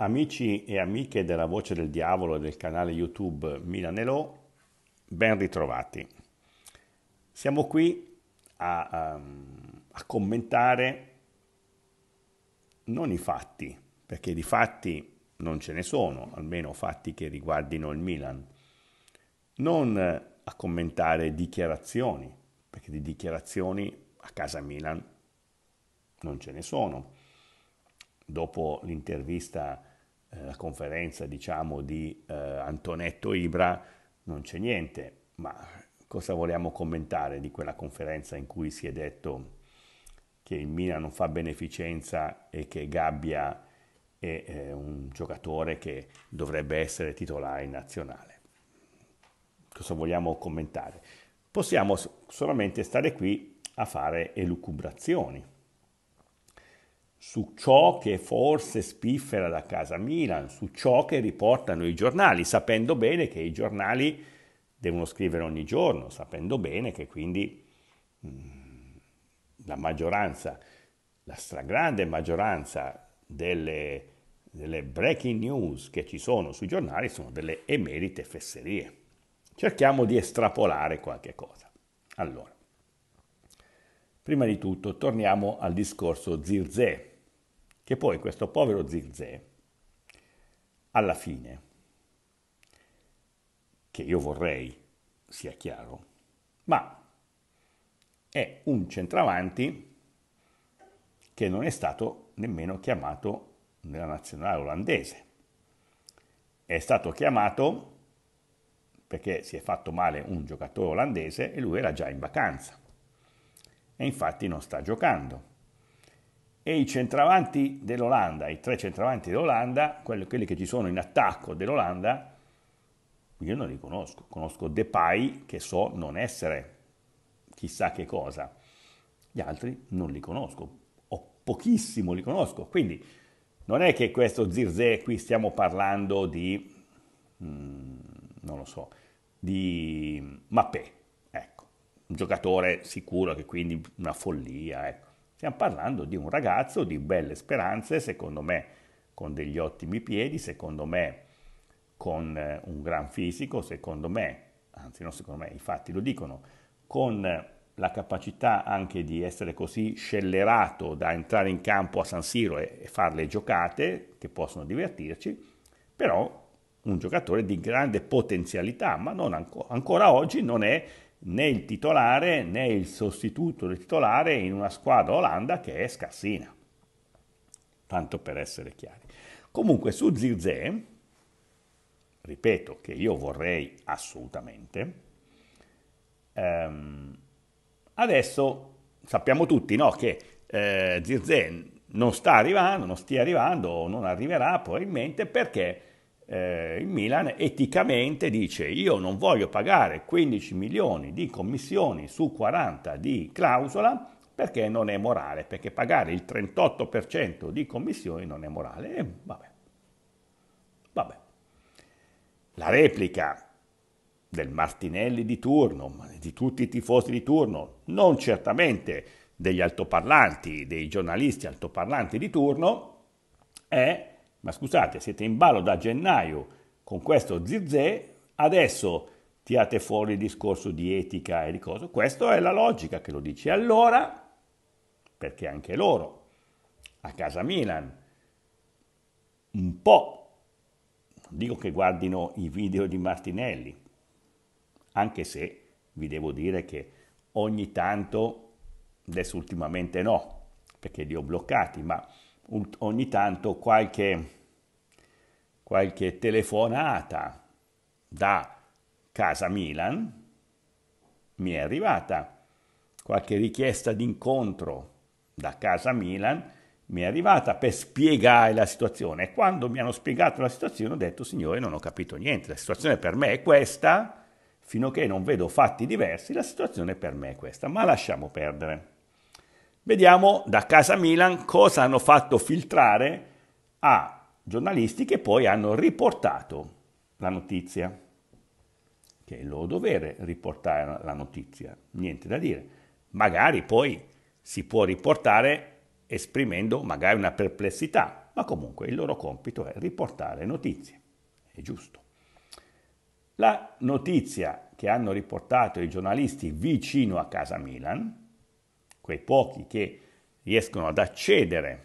Amici e amiche della Voce del Diavolo e del canale YouTube Milanelò, ben ritrovati. Siamo qui a, a, ehm, a, commentare non i fatti, perché di fatti non ce ne sono, almeno fatti che riguardino il Milan, non a commentare dichiarazioni, perché di dichiarazioni a casa Milan non ce ne sono. Dopo l'intervista eh, la conferenza diciamo di eh, Antonetto Ibra non c'è niente, ma cosa vogliamo commentare di quella conferenza in cui si è detto che il Milan non fa beneficenza e che Gabbia è eh, un giocatore che dovrebbe essere titolare in nazionale? Cosa vogliamo commentare? Possiamo solamente stare qui a fare elucubrazioni su ciò che forse spiffera da casa Milan, su ciò che riportano i giornali, sapendo bene che i giornali devono scrivere ogni giorno, sapendo bene che quindi mm, la maggioranza, la stragrande maggioranza delle, delle breaking news che ci sono sui giornali sono delle emerite fesserie. Cerchiamo di estrapolare qualche cosa. Allora, prima di tutto torniamo al discorso Zirzè che poi questo povero Zirze, alla fine, che io vorrei sia chiaro, ma è un centravanti che non è stato nemmeno chiamato nella nazionale olandese. È stato chiamato perché si è fatto male un giocatore olandese e lui era già in vacanza. E infatti non sta giocando e i centravanti dell'Olanda, i tre centravanti dell'Olanda, quelli, quelli che ci sono in attacco dell'Olanda, io non li conosco. Conosco Depay che so non essere chissà che cosa. Gli altri non li conosco, o pochissimo li conosco. Quindi non è che questo Zirze qui stiamo parlando di, mm, non lo so, di Mappé, ecco, un giocatore sicuro che quindi una follia, ecco. Stiamo parlando di un ragazzo di belle speranze, secondo me con degli ottimi piedi, secondo me con eh, un gran fisico, secondo me, anzi non secondo me, i fatti lo dicono, con la capacità anche di essere così scellerato da entrare in campo a San Siro e, e fare le giocate che possono divertirci, però un giocatore di grande potenzialità, ma ancora, ancora oggi non è né il titolare né il sostituto del titolare in una squadra Olanda che è scarsina. Tanto per essere chiari. Comunque su Zirze, ripeto che io vorrei assolutamente, ehm, adesso sappiamo tutti no, che eh, Zirze non sta arrivando, non stia arrivando o non arriverà probabilmente perché eh, il Milan eticamente dice io non voglio pagare 15 milioni di commissioni su 40 di clausola perché non è morale, perché pagare il 38% di commissioni non è morale. E vabbè. vabbè. La replica del Martinelli di turno, di tutti i tifosi di turno, non certamente degli altoparlanti, dei giornalisti altoparlanti di turno, è ma scusate, siete in ballo da gennaio con questo zizè, adesso tirate fuori il discorso di etica e di cosa. Questa è la logica che lo dice. Allora, perché anche loro, a casa Milan, un po', non dico che guardino i video di Martinelli, anche se vi devo dire che ogni tanto, adesso ultimamente no, perché li ho bloccati, ma ogni tanto qualche, qualche telefonata da casa Milan mi è arrivata, qualche richiesta d'incontro da casa Milan mi è arrivata per spiegare la situazione. E quando mi hanno spiegato la situazione ho detto, signore, non ho capito niente, la situazione per me è questa, fino a che non vedo fatti diversi, la situazione per me è questa, ma lasciamo perdere. Vediamo da casa Milan cosa hanno fatto filtrare a giornalisti che poi hanno riportato la notizia, che è il loro dovere riportare la notizia, niente da dire. Magari poi si può riportare esprimendo magari una perplessità, ma comunque il loro compito è riportare notizie, è giusto. La notizia che hanno riportato i giornalisti vicino a casa Milan quei pochi che riescono ad accedere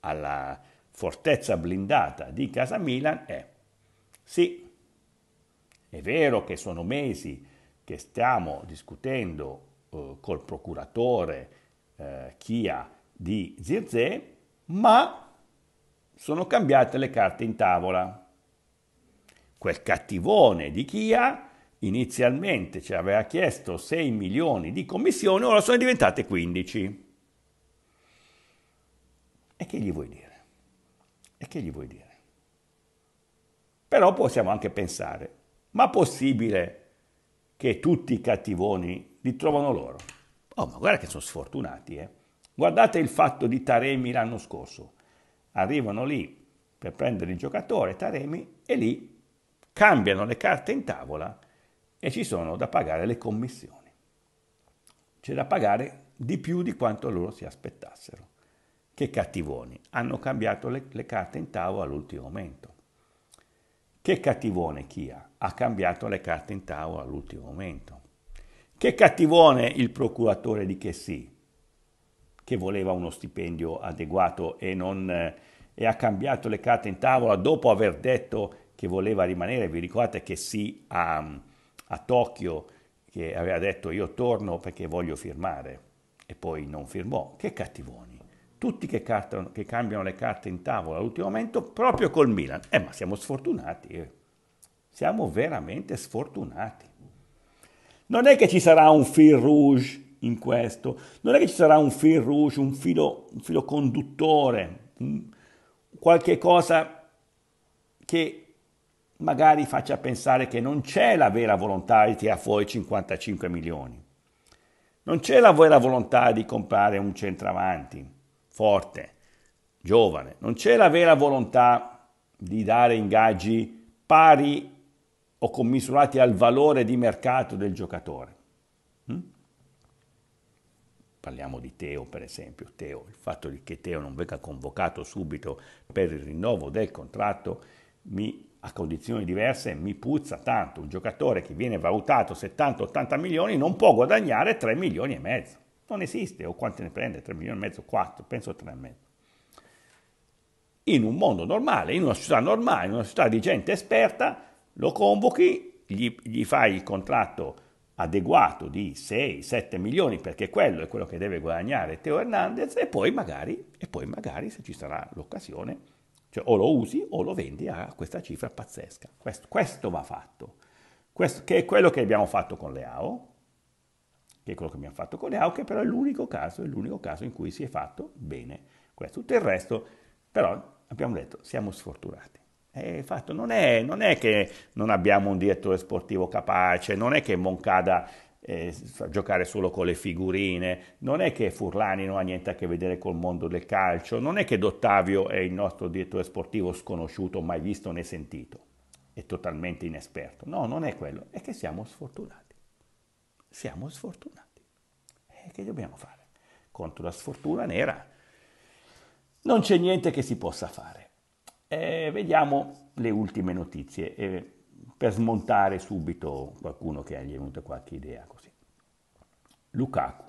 alla fortezza blindata di Casa Milan è eh, sì, è vero che sono mesi che stiamo discutendo eh, col procuratore eh, Chia di Zirze, ma sono cambiate le carte in tavola. Quel cattivone di Chia inizialmente ci cioè, aveva chiesto 6 milioni di commissioni, ora sono diventate 15. E che gli vuoi dire? E che gli vuoi dire? Però possiamo anche pensare, ma è possibile che tutti i cattivoni li trovano loro? Oh, ma guarda che sono sfortunati, eh? Guardate il fatto di Taremi l'anno scorso. Arrivano lì per prendere il giocatore Taremi e lì cambiano le carte in tavola e ci sono da pagare le commissioni. C'è da pagare di più di quanto loro si aspettassero. Che cattivoni, hanno cambiato le, le carte in tavola all'ultimo momento. Che cattivone Chia, ha cambiato le carte in tavola all'ultimo momento. Che cattivone il procuratore di Chessy, che voleva uno stipendio adeguato e, non, eh, e, ha cambiato le carte in tavola dopo aver detto che voleva rimanere. Vi ricordate che sì ha a Tokyo che aveva detto io torno perché voglio firmare e poi non firmò. Che cattivoni. Tutti che, cartano, che cambiano le carte in tavola all'ultimo momento proprio col Milan. Eh ma siamo sfortunati, eh. siamo veramente sfortunati. Non è che ci sarà un fil rouge in questo, non è che ci sarà un fil rouge, un filo, un filo conduttore, qualche cosa che magari faccia pensare che non c'è la vera volontà di tirare fuori 55 milioni. Non c'è la vera volontà di comprare un centravanti forte, giovane. Non c'è la vera volontà di dare ingaggi pari o commisurati al valore di mercato del giocatore. Hm? Parliamo di Teo, per esempio. Teo, il fatto che Teo non venga convocato subito per il rinnovo del contratto mi a condizioni diverse mi puzza tanto, un giocatore che viene valutato 70-80 milioni non può guadagnare 3 milioni e mezzo, non esiste, o quanti ne prende, 3 milioni e mezzo, 4, penso 3 e mezzo. In un mondo normale, in una società normale, in una società di gente esperta, lo convochi, gli, gli fai il contratto adeguato di 6-7 milioni perché quello è quello che deve guadagnare Teo Hernandez e poi magari, e poi magari se ci sarà l'occasione cioè o lo usi o lo vendi a questa cifra pazzesca. Questo, questo va fatto. Questo, che è quello che abbiamo fatto con le AO, che è quello che abbiamo fatto con le AO, che però è l'unico caso, è l'unico caso in cui si è fatto bene questo. Tutto il resto, però, abbiamo detto, siamo sfortunati. È fatto, non è, non è che non abbiamo un direttore sportivo capace, non è che Moncada eh, giocare solo con le figurine, non è che Furlani non ha niente a che vedere col mondo del calcio, non è che Dottavio è il nostro direttore sportivo sconosciuto, mai visto né sentito, è totalmente inesperto. No, non è quello, è che siamo sfortunati. Siamo sfortunati. E che dobbiamo fare? Contro la sfortuna nera non c'è niente che si possa fare. Eh, vediamo le ultime notizie. Eh, per smontare subito qualcuno che gli è venuta qualche idea così. Lukaku.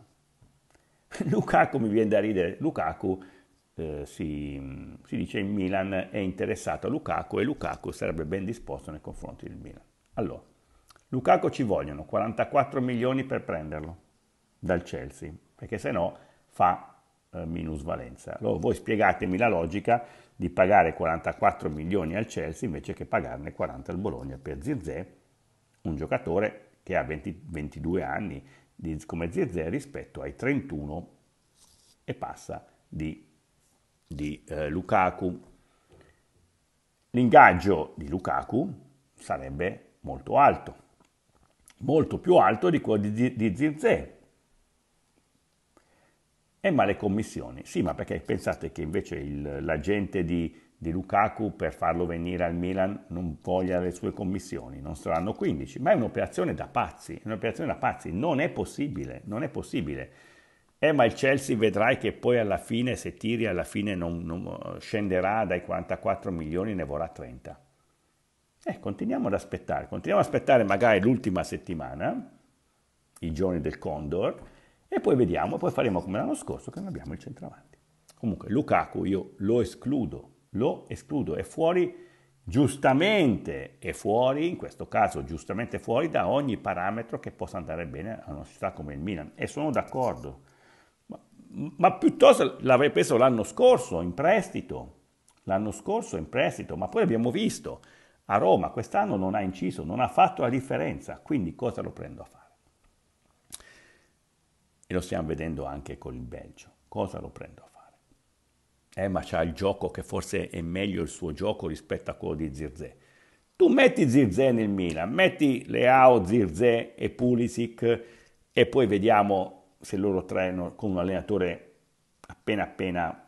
Lukaku mi viene da ridere, Lukaku eh, si, si, dice in Milan è interessato a Lukaku e Lukaku sarebbe ben disposto nei confronti del Milan. Allora, Lukaku ci vogliono 44 milioni per prenderlo dal Chelsea, perché se no fa eh, minusvalenza. Allora voi spiegatemi la logica di pagare 44 milioni al Chelsea invece che pagarne 40 al Bologna per Zirze, un giocatore che ha 20, 22 anni di, come Zirze rispetto ai 31 e passa di, di eh, Lukaku. L'ingaggio di Lukaku sarebbe molto alto, molto più alto di quello di, di Zirze, eh, ma le commissioni? Sì, ma perché pensate che invece il, l'agente di, di, Lukaku per farlo venire al Milan non voglia le sue commissioni, non saranno 15, ma è un'operazione da pazzi, è un'operazione da pazzi, non è possibile, non è possibile. Eh, ma il Chelsea vedrai che poi alla fine, se tiri, alla fine non, non scenderà dai 44 milioni, ne vorrà 30. Eh, continuiamo ad aspettare, continuiamo ad aspettare magari l'ultima settimana, i giorni del Condor, e poi vediamo, poi faremo come l'anno scorso che non abbiamo il centravanti. Comunque Lukaku io lo escludo, lo escludo, è fuori giustamente è fuori, in questo caso giustamente fuori da ogni parametro che possa andare bene a una città come il Milan e sono d'accordo. Ma, ma piuttosto l'avrei preso l'anno scorso in prestito, l'anno scorso in prestito, ma poi abbiamo visto a Roma quest'anno non ha inciso, non ha fatto la differenza, quindi cosa lo prendo a fare? E lo stiamo vedendo anche con il Belgio. Cosa lo prendo a fare? Eh, ma c'ha il gioco che forse è meglio il suo gioco rispetto a quello di Zirze. Tu metti Zirze nel Milan, metti Leao, Zirze e Pulisic e poi vediamo se loro tre con un allenatore appena appena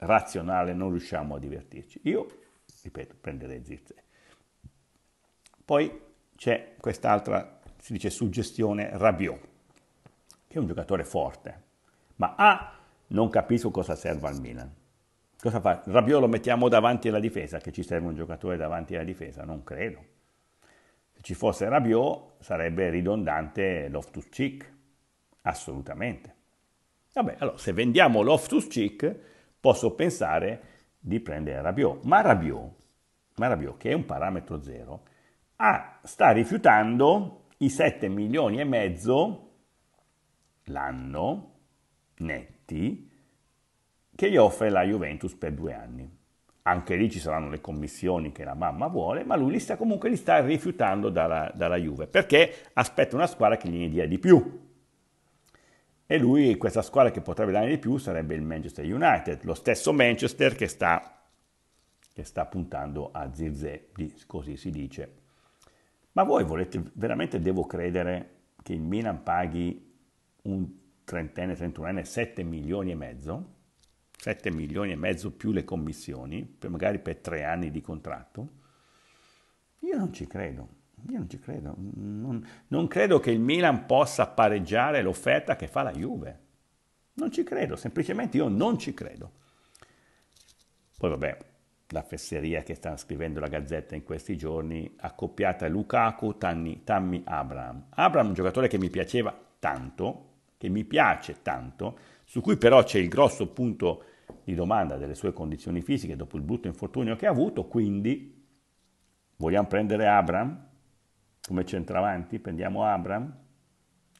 razionale non riusciamo a divertirci. Io, ripeto, prenderei Zirze. Poi c'è quest'altra, si dice suggestione Rabiot è un giocatore forte, ma A, non capisco cosa serva al Milan. Cosa fa? Rabiot lo mettiamo davanti alla difesa, che ci serve un giocatore davanti alla difesa? Non credo. Se ci fosse Rabiot sarebbe ridondante Loftus-Cheek, assolutamente. Vabbè, allora, se vendiamo Loftus-Cheek posso pensare di prendere Rabiot, ma Rabiot, ma Rabiot che è un parametro zero, ah, sta rifiutando i 7 milioni e mezzo l'anno netti che gli offre la Juventus per due anni. Anche lì ci saranno le commissioni che la mamma vuole, ma lui li sta, comunque li sta rifiutando dalla, dalla Juve, perché aspetta una squadra che gli dia di più. E lui, questa squadra che potrebbe dare di più, sarebbe il Manchester United, lo stesso Manchester che sta, che sta puntando a Zirze, così si dice. Ma voi volete, veramente devo credere che il Milan paghi un trentenne, trentunenne, 7 milioni e mezzo, 7 milioni e mezzo più le commissioni, per magari per tre anni di contratto, io non ci credo. Io non ci credo, non, non credo che il Milan possa pareggiare l'offerta che fa la Juve. Non ci credo, semplicemente io non ci credo. Poi vabbè, la fesseria che sta scrivendo la Gazzetta in questi giorni, accoppiata Lukaku, Tanni, Tammy Abram. Abram, un giocatore che mi piaceva tanto, che mi piace tanto, su cui però c'è il grosso punto di domanda delle sue condizioni fisiche dopo il brutto infortunio che ha avuto, quindi vogliamo prendere Abram come centravanti? Prendiamo Abram?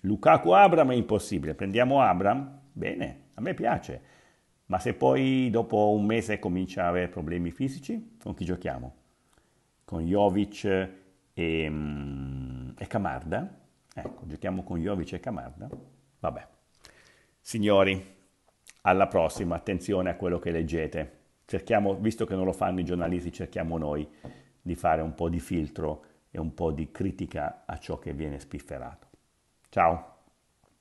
Lukaku Abram è impossibile, prendiamo Abram? Bene, a me piace, ma se poi dopo un mese comincia ad avere problemi fisici, con chi giochiamo? Con Jovic e, mm, e Camarda? Ecco, giochiamo con Jovic e Camarda? Vabbè. Signori, alla prossima, attenzione a quello che leggete. Cerchiamo, visto che non lo fanno i giornalisti, cerchiamo noi di fare un po' di filtro e un po' di critica a ciò che viene spifferato. Ciao!